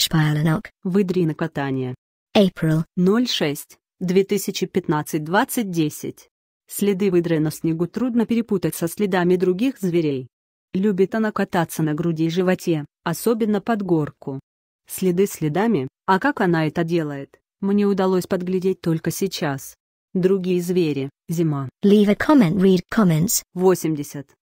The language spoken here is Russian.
Шпайленок. Выдри на катание. April. 06. 2015-2010. Следы выдры на снегу трудно перепутать со следами других зверей. Любит она кататься на груди и животе, особенно под горку. Следы следами, а как она это делает, мне удалось подглядеть только сейчас. Другие звери, зима. Leave a comment, read comments. 80.